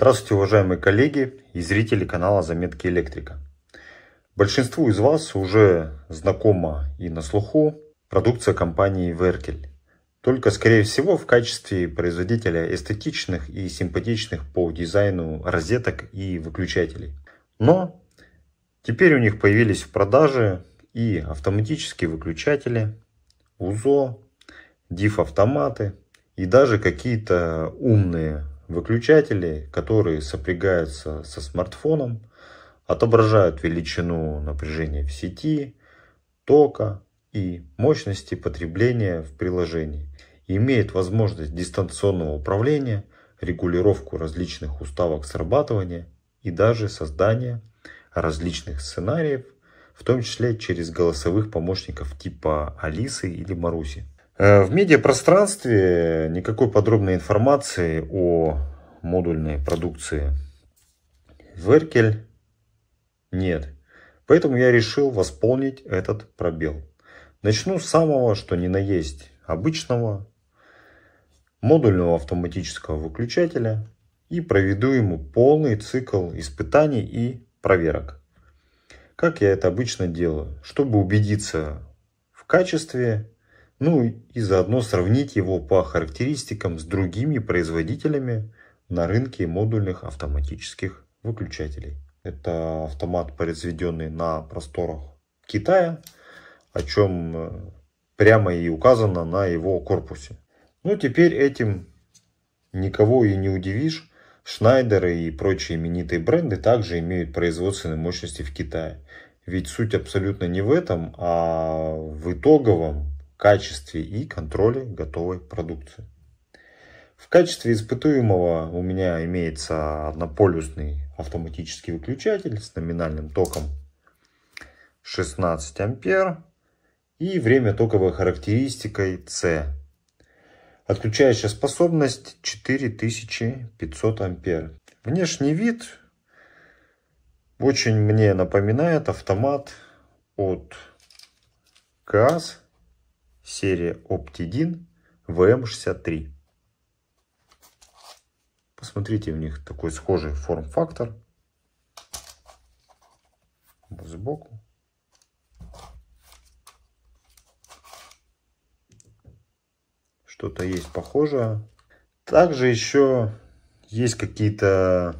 Здравствуйте, уважаемые коллеги и зрители канала Заметки Электрика. Большинству из вас уже знакома и на слуху продукция компании Веркель, Только, скорее всего, в качестве производителя эстетичных и симпатичных по дизайну розеток и выключателей. Но теперь у них появились в продаже и автоматические выключатели, УЗО, диф-автоматы и даже какие-то умные Выключатели, которые сопрягаются со смартфоном, отображают величину напряжения в сети, тока и мощности потребления в приложении. имеет возможность дистанционного управления, регулировку различных уставок срабатывания и даже создание различных сценариев, в том числе через голосовых помощников типа Алисы или Маруси. Э, в медиапространстве никакой подробной информации о модульной продукции Веркель нет. Поэтому я решил восполнить этот пробел. Начну с самого, что ни на есть, обычного модульного автоматического выключателя и проведу ему полный цикл испытаний и проверок. Как я это обычно делаю, чтобы убедиться в качестве ну и заодно сравнить его по характеристикам с другими производителями на рынке модульных автоматических выключателей. Это автомат, произведенный на просторах Китая, о чем э, прямо и указано на его корпусе. Ну теперь этим никого и не удивишь. Шнайдеры и прочие именитые бренды также имеют производственные мощности в Китае. Ведь суть абсолютно не в этом, а в итоговом качестве и контроле готовой продукции. В качестве испытуемого у меня имеется однополюсный автоматический выключатель с номинальным током 16 ампер и время токовой характеристикой С. Отключающая способность 4500 ампер. Внешний вид очень мне напоминает автомат от КАЗ серия Optidin VM63. Посмотрите, у них такой схожий форм-фактор. Сбоку. Что-то есть похожее. Также еще есть какие-то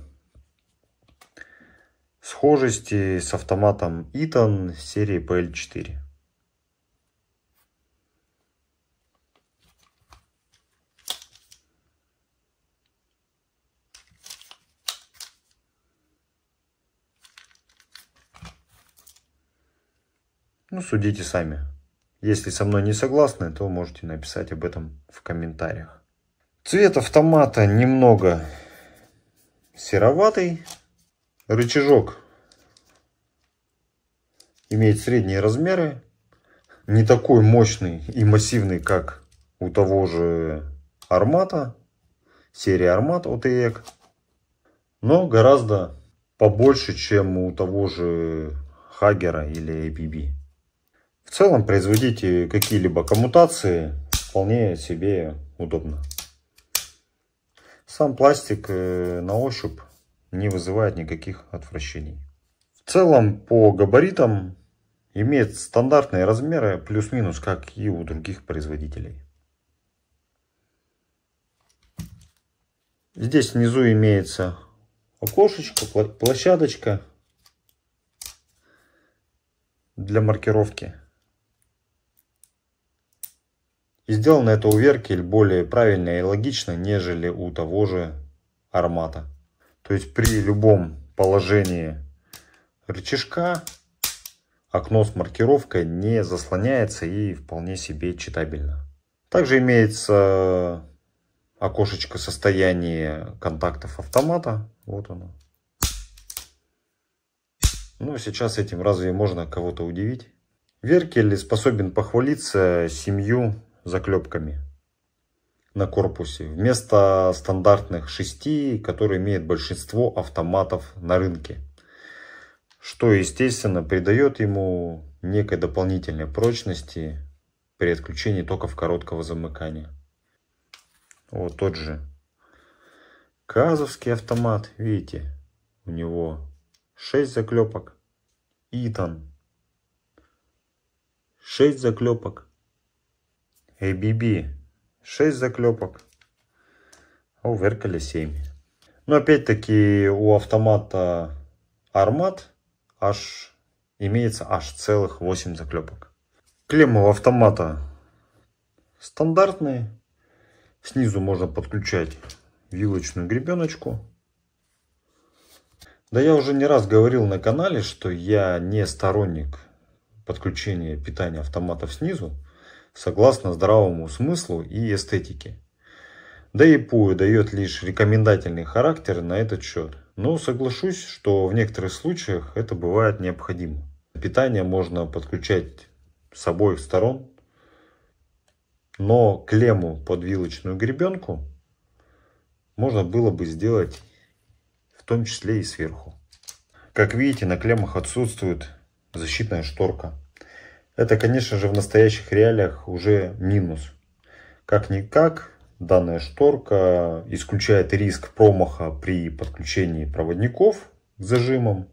схожести с автоматом Eaton серии PL4. Ну, судите сами. Если со мной не согласны, то можете написать об этом в комментариях. Цвет автомата немного сероватый. Рычажок имеет средние размеры. Не такой мощный и массивный, как у того же Армата. Серии Армат от EEC. Но гораздо побольше, чем у того же Хагера или ABB. В целом производите какие-либо коммутации вполне себе удобно. Сам пластик э, на ощупь не вызывает никаких отвращений. В целом по габаритам имеет стандартные размеры плюс-минус, как и у других производителей. Здесь внизу имеется окошечко, площадочка для маркировки. И сделано это у Веркель более правильно и логично, нежели у того же Армата. То есть при любом положении рычажка окно с маркировкой не заслоняется и вполне себе читабельно. Также имеется окошечко состояния контактов автомата. Вот оно. Ну, сейчас этим разве можно кого-то удивить? Веркель способен похвалиться семью заклепками на корпусе вместо стандартных 6, которые имеет большинство автоматов на рынке. Что, естественно, придает ему некой дополнительной прочности при отключении токов короткого замыкания. Вот тот же казовский автомат, видите, у него 6 заклепок. Итан 6 заклепок. ABB 6 заклепок, а у Веркаля 7. Но опять-таки у автомата Армат аж имеется аж целых 8 заклепок. Клеммы у автомата стандартные. Снизу можно подключать вилочную гребеночку. Да я уже не раз говорил на канале, что я не сторонник подключения питания автоматов снизу согласно здравому смыслу и эстетике. Да и ПУЭ дает лишь рекомендательный характер на этот счет, но соглашусь, что в некоторых случаях это бывает необходимо. Питание можно подключать с обоих сторон, но клемму под вилочную гребенку можно было бы сделать в том числе и сверху. Как видите, на клеммах отсутствует защитная шторка. Это, конечно же, в настоящих реалиях уже минус. Как-никак, данная шторка исключает риск промаха при подключении проводников к зажимам.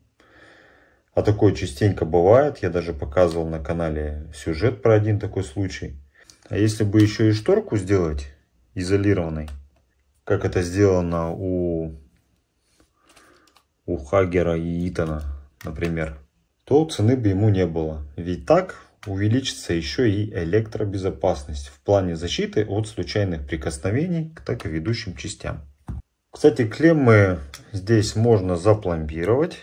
А такое частенько бывает. Я даже показывал на канале сюжет про один такой случай. А если бы еще и шторку сделать изолированной, как это сделано у, у Хагера и Итана, например, то цены бы ему не было. Ведь так увеличится еще и электробезопасность в плане защиты от случайных прикосновений к так и ведущим частям. Кстати, клеммы здесь можно запломбировать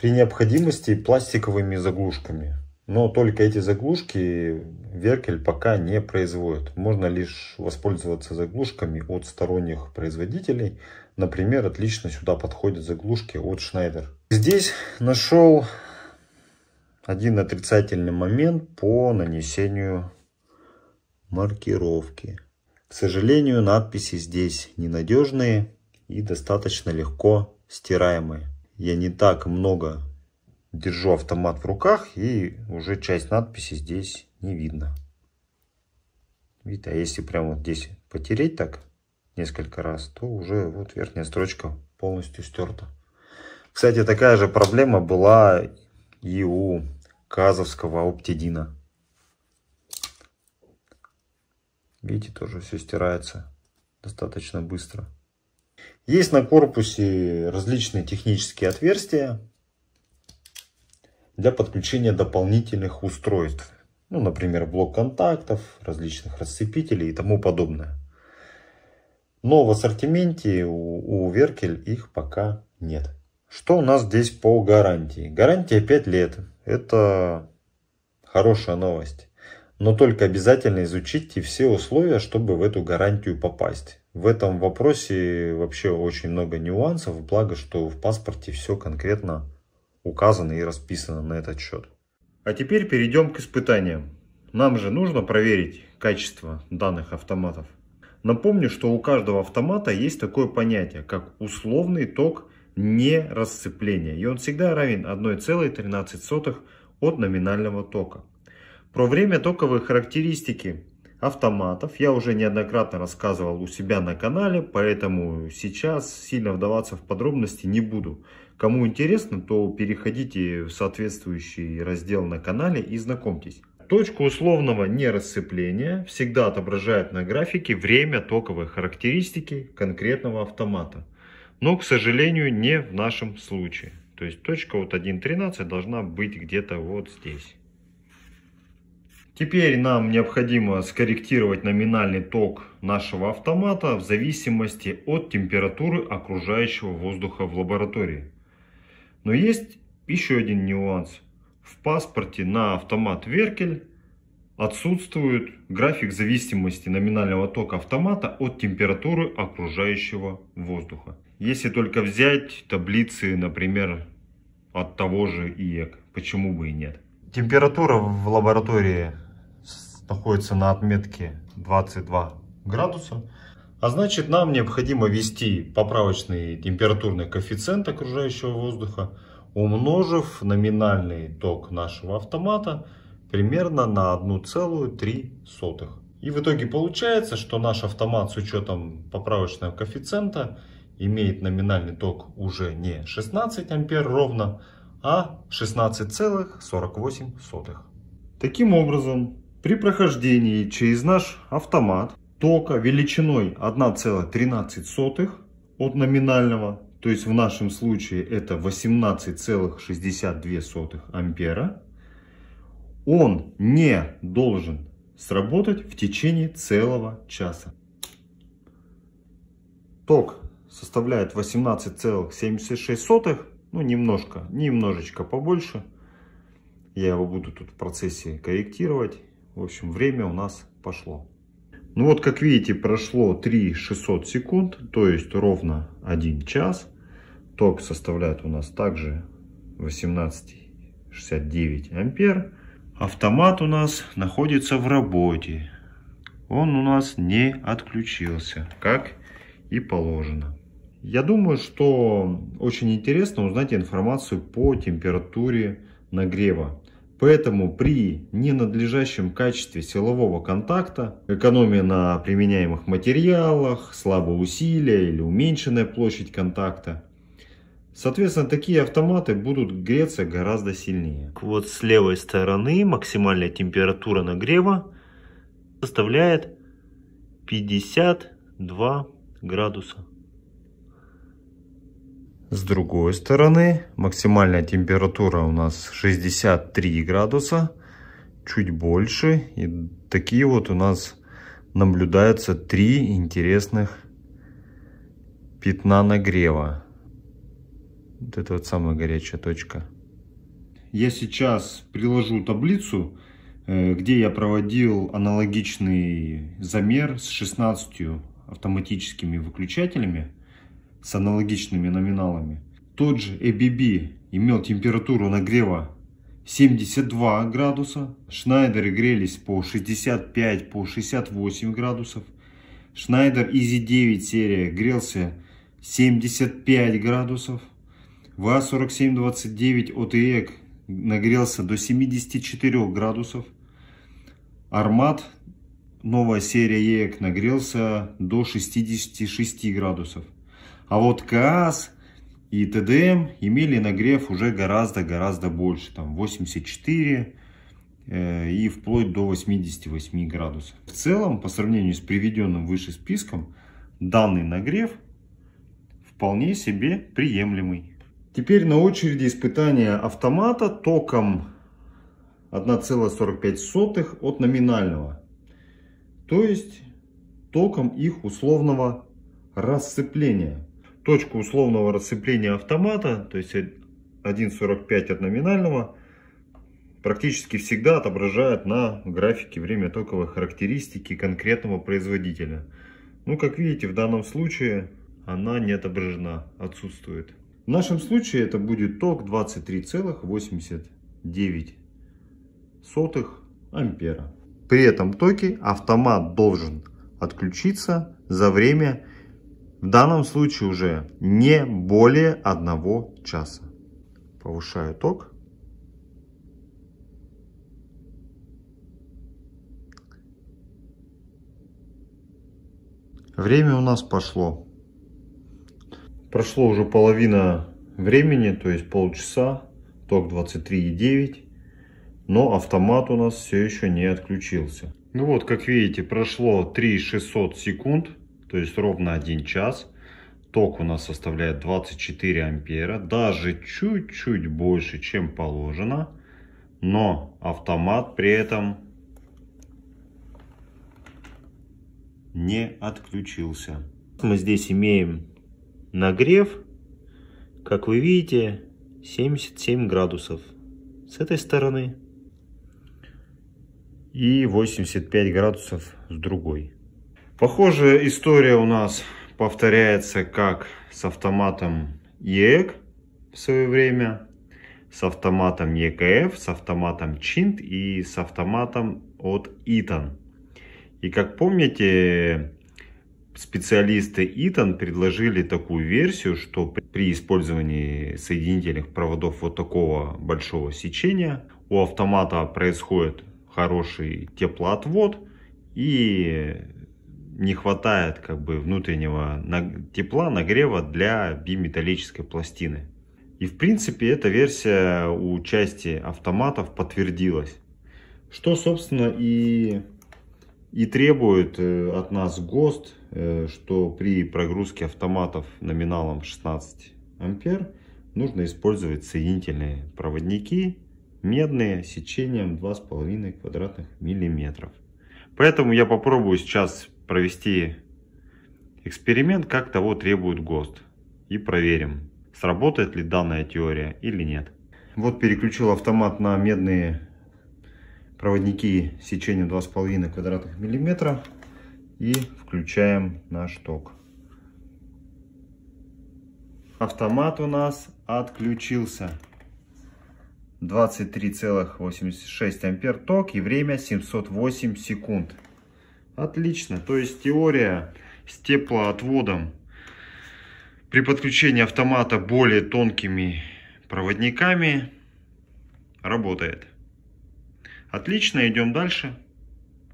при необходимости пластиковыми заглушками. Но только эти заглушки Веркель пока не производит. Можно лишь воспользоваться заглушками от сторонних производителей. Например, отлично сюда подходят заглушки от Schneider. Здесь нашел один отрицательный момент по нанесению маркировки. К сожалению, надписи здесь ненадежные и достаточно легко стираемые. Я не так много держу автомат в руках и уже часть надписи здесь не видно. Видите, а если прямо вот здесь потереть так несколько раз, то уже вот верхняя строчка полностью стерта. Кстати, такая же проблема была и у казовского оптидина. Видите, тоже все стирается достаточно быстро. Есть на корпусе различные технические отверстия для подключения дополнительных устройств. Ну, например, блок контактов, различных расцепителей и тому подобное. Но в ассортименте у, у Веркель их пока нет. Что у нас здесь по гарантии? Гарантия 5 лет. Это хорошая новость. Но только обязательно изучите все условия, чтобы в эту гарантию попасть. В этом вопросе вообще очень много нюансов, благо, что в паспорте все конкретно указано и расписано на этот счет. А теперь перейдем к испытаниям. Нам же нужно проверить качество данных автоматов. Напомню, что у каждого автомата есть такое понятие, как условный ток не расцепление, и он всегда равен 1,13 от номинального тока. Про время токовые характеристики автоматов я уже неоднократно рассказывал у себя на канале, поэтому сейчас сильно вдаваться в подробности не буду. Кому интересно, то переходите в соответствующий раздел на канале и знакомьтесь. Точку условного нерасцепления всегда отображает на графике время токовой характеристики конкретного автомата но, к сожалению, не в нашем случае. То есть точка вот 1.13 должна быть где-то вот здесь. Теперь нам необходимо скорректировать номинальный ток нашего автомата в зависимости от температуры окружающего воздуха в лаборатории. Но есть еще один нюанс. В паспорте на автомат Веркель отсутствует график зависимости номинального тока автомата от температуры окружающего воздуха. Если только взять таблицы, например, от того же ИЭК, почему бы и нет. Температура в лаборатории находится на отметке 22 градуса. А значит, нам необходимо ввести поправочный температурный коэффициент окружающего воздуха, умножив номинальный ток нашего автомата примерно на 1,3. И в итоге получается, что наш автомат с учетом поправочного коэффициента имеет номинальный ток уже не 16 ампер ровно, а 16,48. Таким образом, при прохождении через наш автомат тока величиной 1,13 от номинального, то есть в нашем случае это 18,62 ампера, он не должен сработать в течение целого часа. Ток составляет 18,76. Ну, немножко, немножечко побольше. Я его буду тут в процессе корректировать. В общем, время у нас пошло. Ну вот, как видите, прошло 3 600 секунд, то есть ровно 1 час. Ток составляет у нас также 18,69 ампер. Автомат у нас находится в работе. Он у нас не отключился, как и положено. Я думаю, что очень интересно узнать информацию по температуре нагрева. Поэтому при ненадлежащем качестве силового контакта, экономии на применяемых материалах, слабое усилие или уменьшенная площадь контакта, Соответственно, такие автоматы будут греться гораздо сильнее. Вот с левой стороны максимальная температура нагрева составляет 52 градуса. С другой стороны, максимальная температура у нас 63 градуса, чуть больше. И такие вот у нас наблюдаются три интересных пятна нагрева. Вот это вот самая горячая точка. Я сейчас приложу таблицу, э, где я проводил аналогичный замер с 16 автоматическими выключателями с аналогичными номиналами. Тот же ABB имел температуру нагрева 72 градуса. Шнайдеры грелись по 65, по 68 градусов. Шнайдер Easy 9 серия грелся 75 градусов. ВА-4729 ОТЭК нагрелся до 74 градусов. Армат, новая серия ЕЭК, e нагрелся до 66 градусов. А вот КАЗ и ТДМ имели нагрев уже гораздо-гораздо больше, там 84 э, и вплоть до 88 градусов. В целом, по сравнению с приведенным выше списком, данный нагрев вполне себе приемлемый. Теперь на очереди испытания автомата током 1,45 от номинального. То есть током их условного рассыпления точку условного расцепления автомата, то есть 1.45 от номинального, практически всегда отображает на графике время токовой характеристики конкретного производителя. Ну, как видите, в данном случае она не отображена, отсутствует. В нашем случае это будет ток 23,89 ампера. При этом токе автомат должен отключиться за время в данном случае уже не более одного часа. Повышаю ток. Время у нас пошло. Прошло уже половина времени, то есть полчаса. Ток 23,9. Но автомат у нас все еще не отключился. Ну вот, как видите, прошло 3600 секунд то есть ровно 1 час. Ток у нас составляет 24 ампера, даже чуть-чуть больше, чем положено. Но автомат при этом не отключился. Мы здесь имеем нагрев, как вы видите, 77 градусов с этой стороны и 85 градусов с другой. Похожая история у нас повторяется как с автоматом ЕЭК в свое время, с автоматом ЕКФ, с автоматом Чинт и с автоматом от Итан. И как помните, специалисты Итан предложили такую версию, что при использовании соединительных проводов вот такого большого сечения у автомата происходит хороший теплоотвод и не хватает как бы внутреннего тепла, нагрева для биметаллической пластины. И в принципе эта версия у части автоматов подтвердилась. Что собственно и, и требует э, от нас ГОСТ, э, что при прогрузке автоматов номиналом 16 ампер нужно использовать соединительные проводники медные сечением 2,5 квадратных миллиметров. Поэтому я попробую сейчас провести эксперимент, как того требует ГОСТ. И проверим, сработает ли данная теория или нет. Вот переключил автомат на медные проводники сечением 2,5 квадратных миллиметра. И включаем наш ток. Автомат у нас отключился. 23,86 ампер ток и время 708 секунд. Отлично. То есть теория с теплоотводом при подключении автомата более тонкими проводниками работает. Отлично, идем дальше.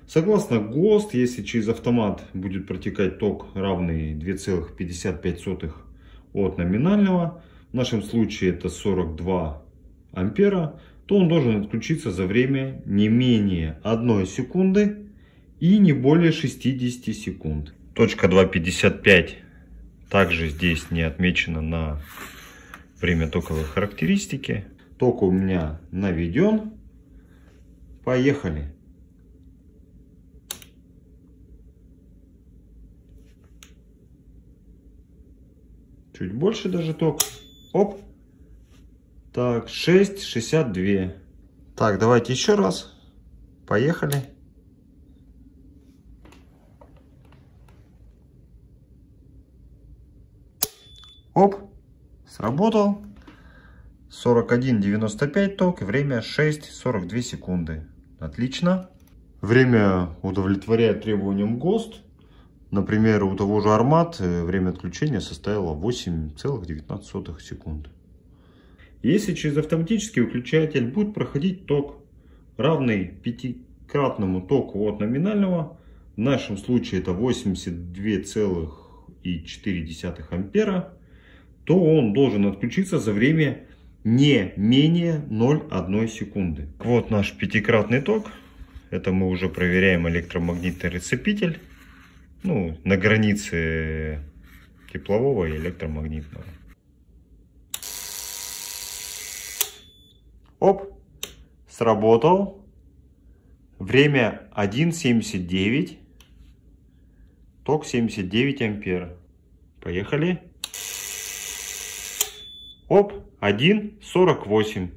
Согласно ГОСТ, если через автомат будет протекать ток равный 2,55 от номинального, в нашем случае это 42 ампера, то он должен отключиться за время не менее 1 секунды и не более 60 секунд. Точка 2.55 также здесь не отмечена на время токовой характеристики. Ток у меня наведен. Поехали. Чуть больше даже ток. Оп. Так, 6,62. Так, давайте еще раз. Поехали. Оп, сработал. 41.95 ток, время 6.42 секунды. Отлично. Время удовлетворяет требованиям ГОСТ. Например, у того же Армат э, время отключения составило 8,19 секунды. Если через автоматический выключатель будет проходить ток, равный пятикратному току от номинального, в нашем случае это 82,4 ампера, то он должен отключиться за время не менее 0,1 секунды. Вот наш пятикратный ток. Это мы уже проверяем электромагнитный рецепитель ну, на границе теплового и электромагнитного. Оп, сработал. Время 1.79, ток 79 ампер. Поехали. Оп, 1,48.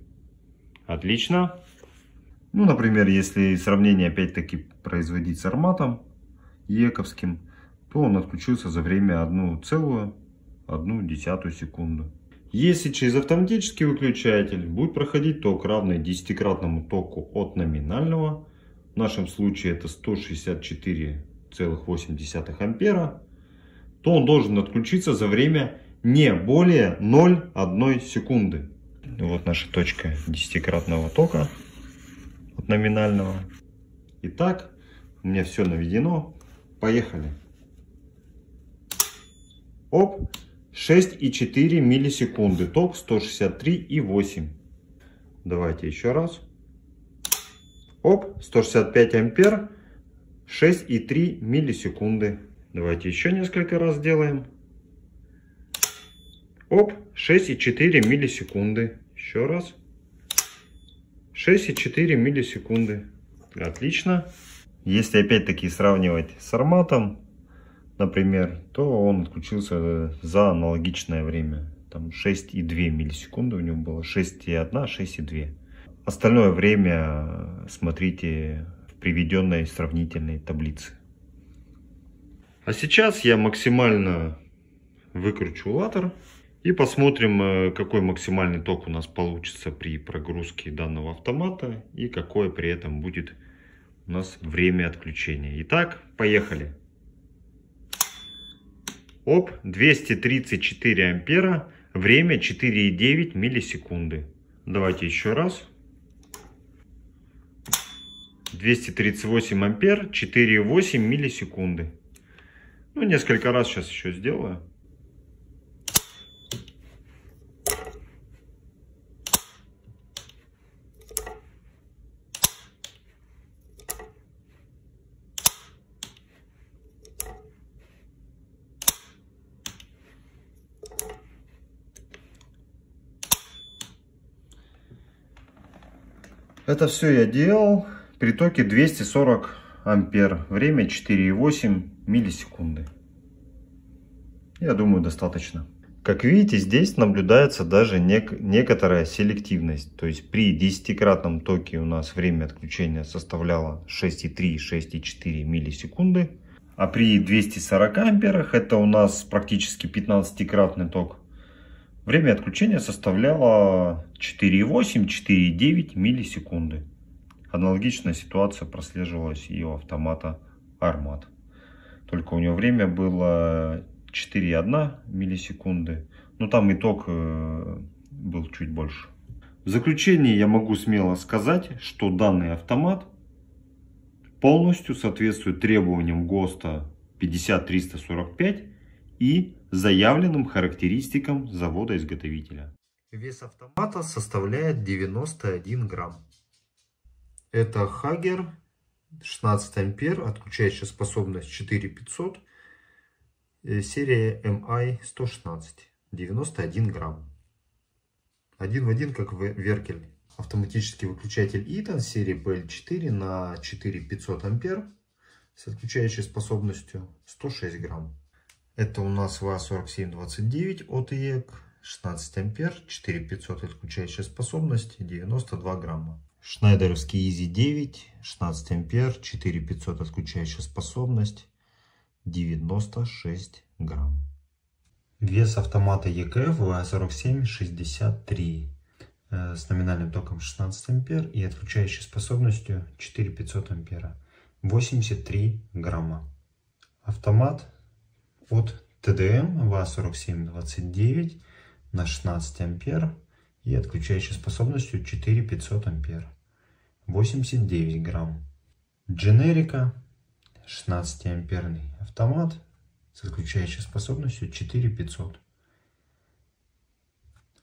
Отлично. Ну, например, если сравнение опять-таки производить с арматом ековским, то он отключился за время 1,1 секунды. Если через автоматический выключатель будет проходить ток, равный десятикратному току от номинального, в нашем случае это 164,8 ампера, то он должен отключиться за время не более 0,1 секунды. Ну, вот наша точка десятикратного тока от номинального. Итак, у меня все наведено. Поехали. Оп, 6,4 миллисекунды, ток 163,8. Давайте еще раз. Оп, 165 ампер, 6,3 миллисекунды. Давайте еще несколько раз сделаем. Оп, 6,4 миллисекунды. Еще раз. 6,4 миллисекунды. Отлично. Если опять-таки сравнивать с арматом, например, то он отключился за аналогичное время. Там 6,2 миллисекунды у него было, 6,1, 6,2. Остальное время смотрите в приведенной сравнительной таблице. А сейчас я максимально выкручу латер. И посмотрим, э, какой максимальный ток у нас получится при прогрузке данного автомата и какое при этом будет у нас время отключения. Итак, поехали. Оп, 234 ампера, время 4,9 миллисекунды. Давайте еще раз. 238 ампер, 4,8 миллисекунды. Ну, несколько раз сейчас еще сделаю. Это все я делал. Притоки 240 ампер. Время 4,8 миллисекунды. Я думаю, достаточно. Как видите, здесь наблюдается даже нек некоторая селективность. То есть при 10-кратном токе у нас время отключения составляло 6,3-6,4 миллисекунды. А при 240 амперах это у нас практически 15-кратный ток Время отключения составляло 4,8-4,9 миллисекунды. Аналогичная ситуация прослеживалась и у автомата Армат. Только у него время было 4,1 миллисекунды. Но там итог э, был чуть больше. В заключение я могу смело сказать, что данный автомат полностью соответствует требованиям ГОСТа 50345 и заявленным характеристикам завода-изготовителя. Вес автомата составляет 91 грамм. Это Хагер 16 ампер, отключающая способность 4500, э, серия MI 116, 91 грамм. Один в один, как в Веркель. Автоматический выключатель Eaton серии PL4 на 4500 ампер с отключающей способностью 106 грамм. Это у нас ВА-4729 от ИЕК, 16 ампер, 4500 отключающая способность, 92 грамма. Шнайдеровский Easy 9, 16 ампер, 4500 отключающая способность, 96 грамм. Вес автомата ЕКФ ВА-4763 э, с номинальным током 16 ампер и отключающей способностью 4500 ампера, 83 грамма. Автомат от ТДМ ВА-4729 на 16 ампер и отключающей способностью 4500 ампер. 89 грамм. Дженерика 16 амперный автомат с отключающей способностью 4500.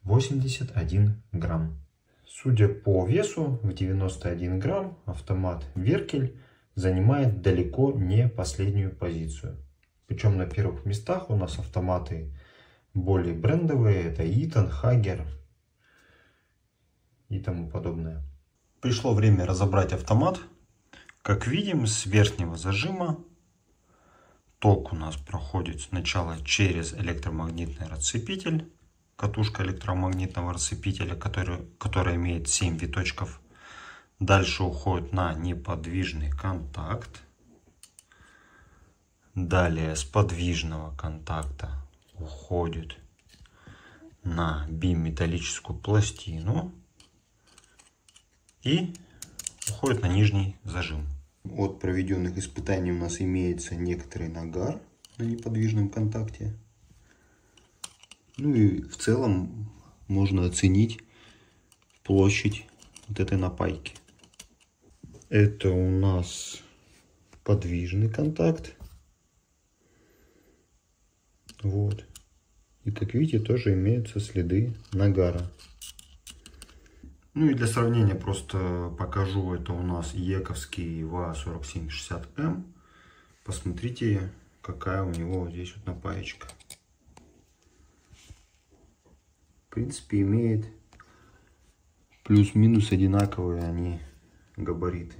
81 грамм. Судя по весу, в 91 грамм автомат Веркель занимает далеко не последнюю позицию. Причем на первых местах у нас автоматы более брендовые. Это Итан, Хагер и тому подобное. Пришло время разобрать автомат. Как видим, с верхнего зажима ток у нас проходит сначала через электромагнитный расцепитель, катушка электромагнитного расцепителя, который, которая имеет 7 виточков. Дальше уходит на неподвижный контакт. Далее с подвижного контакта уходит на биметаллическую пластину и уходит на нижний зажим. От проведенных испытаний у нас имеется некоторый нагар на неподвижном контакте. Ну и в целом можно оценить площадь вот этой напайки. Это у нас подвижный контакт. Вот. И как видите, тоже имеются следы нагара. Ну и для сравнения просто покажу. Это у нас Яковский ВА-4760М. Посмотрите, какая у него здесь вот напаечка. В принципе, имеет плюс-минус одинаковые они габариты.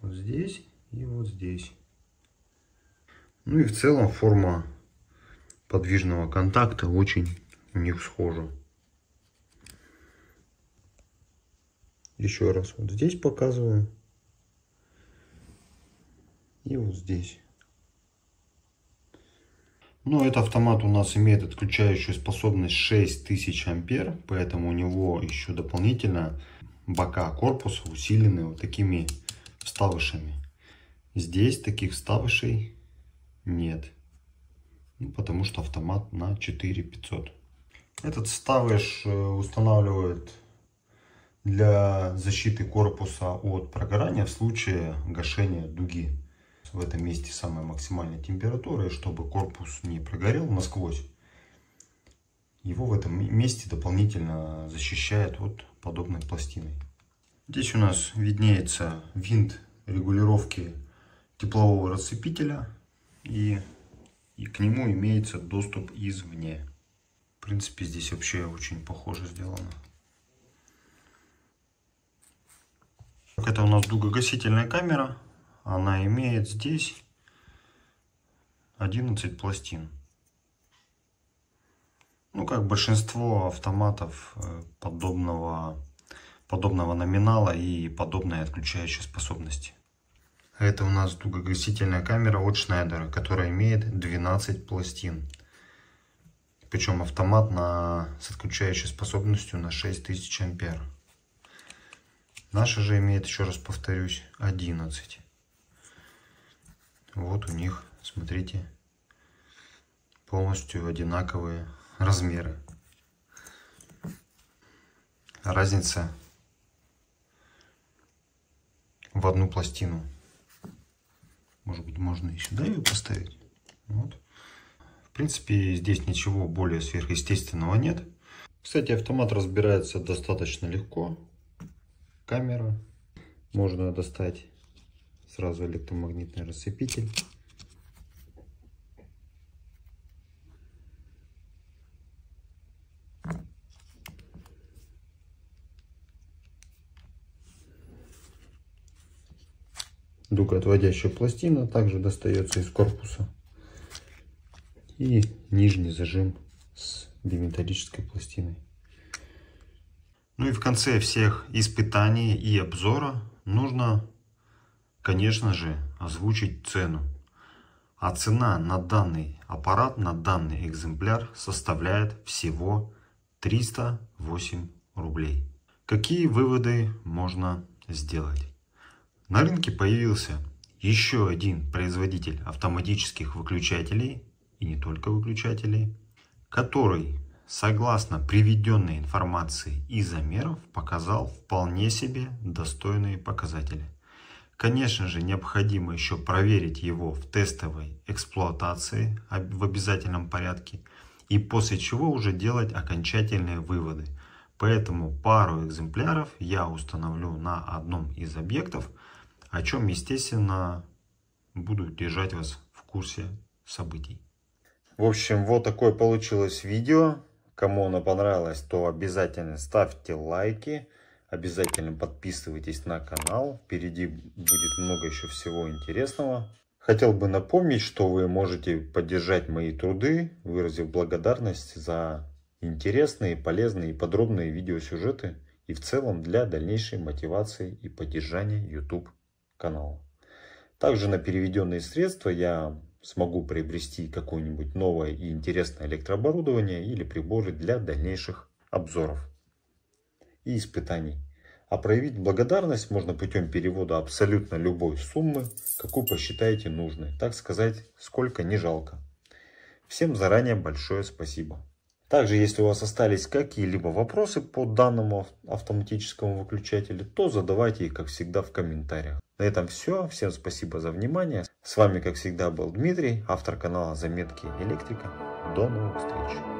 Вот здесь и вот здесь. Ну и в целом форма подвижного контакта очень у них схожа. Еще раз вот здесь показываю. И вот здесь. Но ну, этот автомат у нас имеет отключающую способность 6000 ампер, поэтому у него еще дополнительно бока корпуса усилены вот такими вставышами. Здесь таких вставышей нет. Ну, потому что автомат на 4500. Этот ставыш э, устанавливает для защиты корпуса от прогорания в случае гашения дуги. В этом месте самая максимальная температура, и чтобы корпус не прогорел насквозь, его в этом месте дополнительно защищает от подобной пластины. Здесь у нас виднеется винт регулировки теплового расцепителя и, и к нему имеется доступ извне. В принципе, здесь вообще очень похоже сделано. Это у нас дугогасительная камера. Она имеет здесь 11 пластин. Ну, как большинство автоматов э, подобного, подобного номинала и подобной отключающей способности. Это у нас дугогасительная камера от Шнайдера, которая имеет 12 пластин. Причем автомат на, с отключающей способностью на 6000 ампер. Наша же имеет, еще раз повторюсь, 11. Вот у них, смотрите, полностью одинаковые размеры. Разница в одну пластину. Может быть, можно и сюда ее поставить. Вот. В принципе, здесь ничего более сверхъестественного нет. Кстати, автомат разбирается достаточно легко. Камера можно достать. Сразу электромагнитный рассыпитель. Дукоотводящая пластина также достается из корпуса. И нижний зажим с биметаллической пластиной. Ну и в конце всех испытаний и обзора нужно, конечно же, озвучить цену. А цена на данный аппарат, на данный экземпляр составляет всего 308 рублей. Какие выводы можно сделать? На рынке появился еще один производитель автоматических выключателей, и не только выключателей, который, согласно приведенной информации и замеров, показал вполне себе достойные показатели. Конечно же, необходимо еще проверить его в тестовой эксплуатации в обязательном порядке, и после чего уже делать окончательные выводы. Поэтому пару экземпляров я установлю на одном из объектов – о чем, естественно, буду держать вас в курсе событий. В общем, вот такое получилось видео. Кому оно понравилось, то обязательно ставьте лайки. Обязательно подписывайтесь на канал. Впереди будет много еще всего интересного. Хотел бы напомнить, что вы можете поддержать мои труды, выразив благодарность за интересные, полезные и подробные видеосюжеты и в целом для дальнейшей мотивации и поддержания YouTube канала. Также на переведенные средства я смогу приобрести какое-нибудь новое и интересное электрооборудование или приборы для дальнейших обзоров и испытаний. А проявить благодарность можно путем перевода абсолютно любой суммы, какую посчитаете нужной. Так сказать, сколько не жалко. Всем заранее большое спасибо. Также, если у вас остались какие-либо вопросы по данному автоматическому выключателю, то задавайте их, как всегда, в комментариях. На этом все. Всем спасибо за внимание. С вами, как всегда, был Дмитрий, автор канала «Заметки электрика». До новых встреч!